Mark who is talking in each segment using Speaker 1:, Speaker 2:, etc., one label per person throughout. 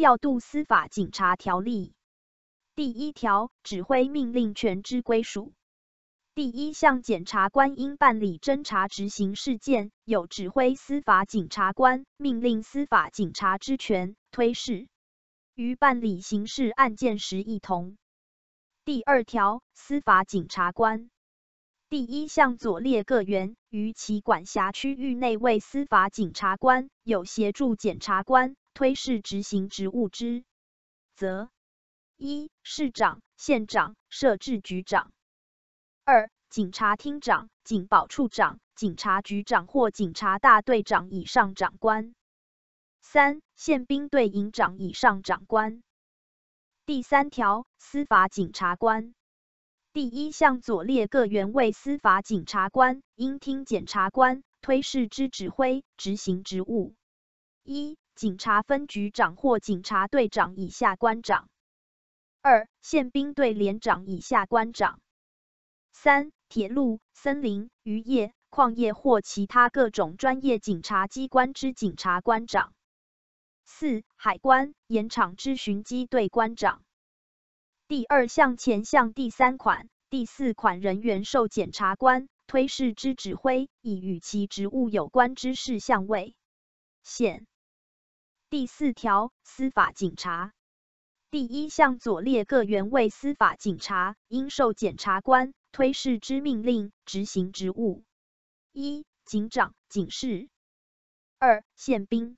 Speaker 1: 《调度司法警察条例》第一条，指挥命令权之归属，第一项，检察官应办理侦查执行事件，有指挥司法警察官、命令司法警察之权，推事于办理刑事案件时一同。第二条，司法警察官，第一项左列各员于其管辖区域内为司法警察官，有协助检察官。推事执行职务之则一、市长、县长、设置局长；二、警察厅长、警保处长、警察局长或警察大队长以上长官；三、宪兵队营长以上长官。第三条，司法警察官：第一项左列各原位司法警察官应听检察官推事之指挥执行职务。一、警察分局长或警察队长以下官长，二、宪兵队连长以下官长，三、铁路、森林、渔业、矿业或其他各种专业警察机关之警察官长，四、海关、盐场之巡机队官长。第二项前项第三款、第四款人员受检察官推事之指挥，以与其职务有关之事项为限。第四条，司法警察第一项左列各员为司法警察，应受检察官推事之命令执行职务：一、警长、警士；二、宪兵；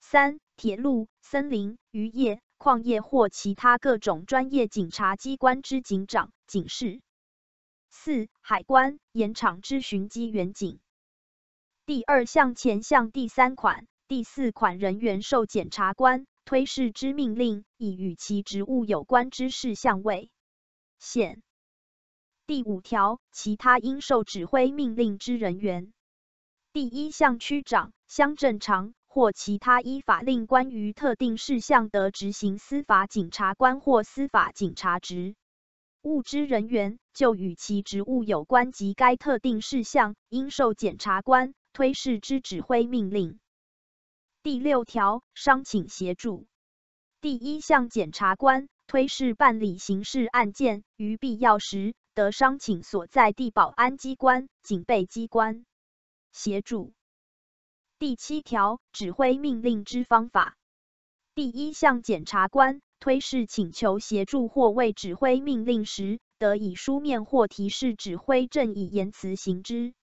Speaker 1: 三、铁路、森林、渔业、矿业或其他各种专业警察机关之警长、警士；四、海关、盐场之巡机员警。第二项前项第三款。第四款人员受检察官推事之命令，以与其职务有关之事项为限。第五条其他应受指挥命令之人员，第一项区长、乡镇长或其他依法令关于特定事项的执行司法检察官或司法警察职务之人员，就与其职务有关及该特定事项应受检察官推事之指挥命令。第六条，商请协助，第一项，检察官推事办理刑事案件，于必要时得商请所在地保安机关、警备机关协助。第七条，指挥命令之方法，第一项，检察官推事请求协助或为指挥命令时，得以书面或提示指挥证以言辞行之，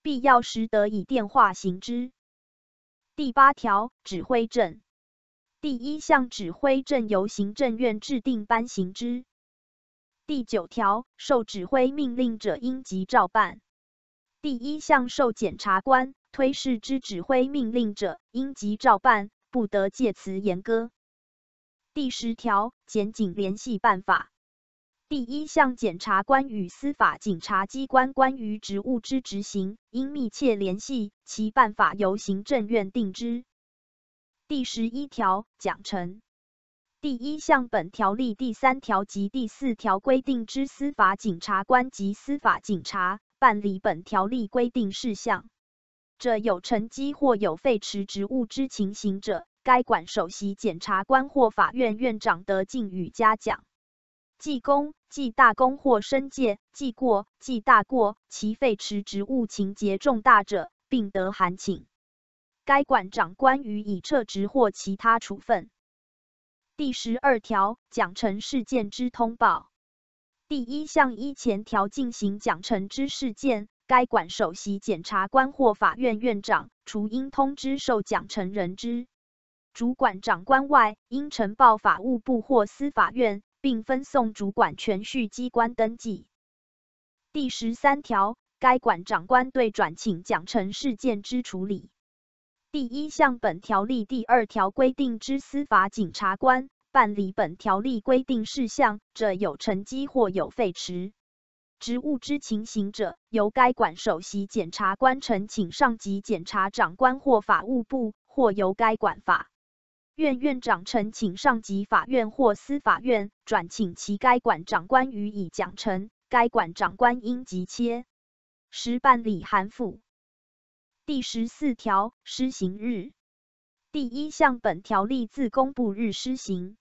Speaker 1: 必要时得以电话行之。第八条，指挥证，第一项，指挥证由行政院制定颁行之。第九条，受指挥命令者应即照办。第一项，受检察官推事之指挥命令者应即照办，不得借词严格。第十条，检警联系办法。第一项，检察官与司法警察机关关于职务之执行，应密切联系，其办法由行政院定之。第十一条，奖惩。第一项，本条例第三条及第四条规定之司法检察官及司法警察办理本条例规定事项者，有成绩或有废弛职务之情形者，该管首席检察官或法院院长得敬语嘉奖。记功、记大功或申诫，记过、记大过，其废弛职务情节重大者，并得函请该管长官予以撤职或其他处分。第十二条奖惩事件之通报。第一项依前条进行奖惩之事件，该管首席检察官或法院院长，除应通知受奖惩人之主管长官外，应呈报法务部或司法院。并分送主管全序机关登记。第十三条，该管长官对转请奖惩事件之处理，第一项本条例第二条规定之司法警察官办理本条例规定事项者，有成绩或有废弛职务之情形者，由该管首席检察官呈请上级检察长官或法务部，或由该管法。院院长呈请上级法院或司法院转请其该管长官予以奖惩，该管长官应即切实办理函复。第十四条施行日，第一项本条例自公布日施行。